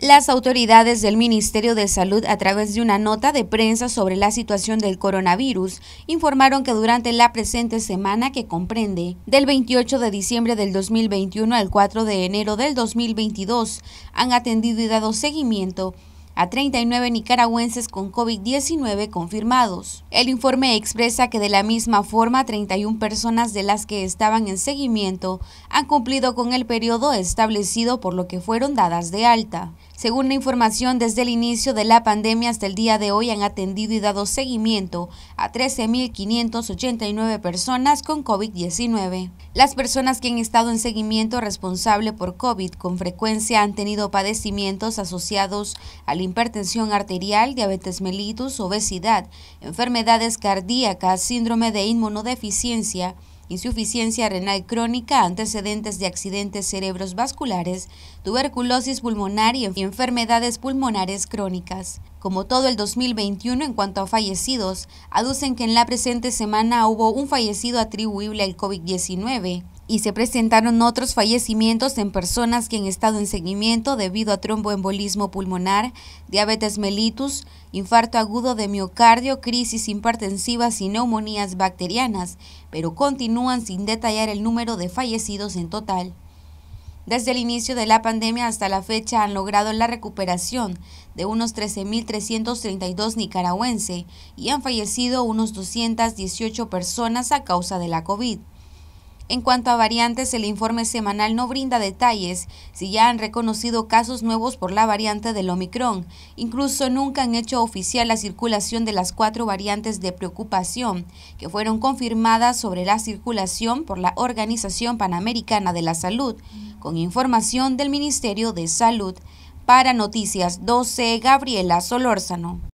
Las autoridades del Ministerio de Salud, a través de una nota de prensa sobre la situación del coronavirus, informaron que durante la presente semana que comprende del 28 de diciembre del 2021 al 4 de enero del 2022, han atendido y dado seguimiento a 39 nicaragüenses con COVID-19 confirmados. El informe expresa que de la misma forma 31 personas de las que estaban en seguimiento han cumplido con el periodo establecido por lo que fueron dadas de alta. Según la información, desde el inicio de la pandemia hasta el día de hoy han atendido y dado seguimiento a 13.589 personas con COVID-19. Las personas que han estado en seguimiento responsable por COVID con frecuencia han tenido padecimientos asociados a la hipertensión arterial, diabetes mellitus, obesidad, enfermedades cardíacas, síndrome de inmunodeficiencia, insuficiencia renal crónica, antecedentes de accidentes cerebros vasculares, tuberculosis pulmonar y enfermedades pulmonares crónicas. Como todo el 2021 en cuanto a fallecidos, aducen que en la presente semana hubo un fallecido atribuible al COVID-19 y se presentaron otros fallecimientos en personas que han estado en seguimiento debido a tromboembolismo pulmonar, diabetes mellitus, infarto agudo de miocardio, crisis hipertensivas y neumonías bacterianas, pero continúan sin detallar el número de fallecidos en total. Desde el inicio de la pandemia hasta la fecha han logrado la recuperación de unos 13.332 nicaragüenses y han fallecido unos 218 personas a causa de la COVID. En cuanto a variantes, el informe semanal no brinda detalles si ya han reconocido casos nuevos por la variante del Omicron. Incluso nunca han hecho oficial la circulación de las cuatro variantes de preocupación que fueron confirmadas sobre la circulación por la Organización Panamericana de la Salud, con información del Ministerio de Salud. Para Noticias 12, Gabriela Solórzano.